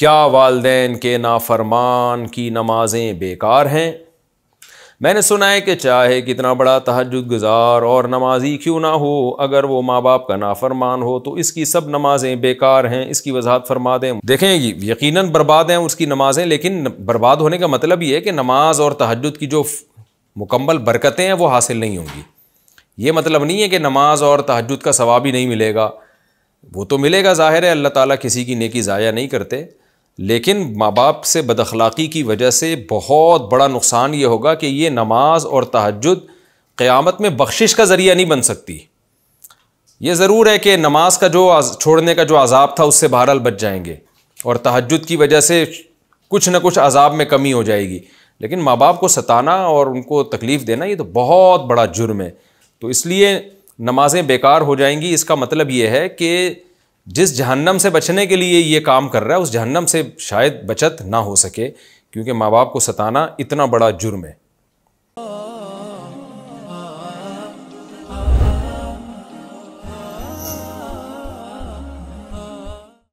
क्या वालदेन के नाफरमान की नमाजें बेकार हैं मैंने सुना है कि चाहे कितना बड़ा तहजद गुजार और नमाजी क्यों ना हो अगर वो माँ बाप का नाफरमान हो तो इसकी सब नमाजें बेकार हैं इसकी वजाहत फरमा दें देखें यकीन बर्बाद हैं उसकी नमाजें लेकिन बर्बाद होने का मतलब ये है कि नमाज और तहजद की जो मुकम्मल बरकतें हैं वो हासिल नहीं होंगी ये मतलब नहीं है कि नमाज और तहजद का सवाब ही नहीं मिलेगा वो तो मिलेगा ज़ाहिर है अल्लाह ताली किसी की नेकी ज़ाया नहीं करते लेकिन माँ बाप से बदखलाक़ी की वजह से बहुत बड़ा नुकसान ये होगा कि ये नमाज और तहजद क़्यामत में बख्शिश का ज़रिया नहीं बन सकती ये ज़रूर है कि नमाज का जो छोड़ने का जो अजाब था उससे बहरहाल बच जाएंगे और तहजद की वजह से कुछ ना कुछ अजाब में कमी हो जाएगी लेकिन माँ बाप को सताना और उनको तकलीफ़ देना ये तो बहुत बड़ा जुर्म है तो इसलिए नमाज़ें बेकार हो जाएंगी इसका मतलब ये है कि जिस जहन्नम से बचने के लिए ये काम कर रहा है उस जहन्नम से शायद बचत ना हो सके क्योंकि माँ बाप को सताना इतना बड़ा जुर्म है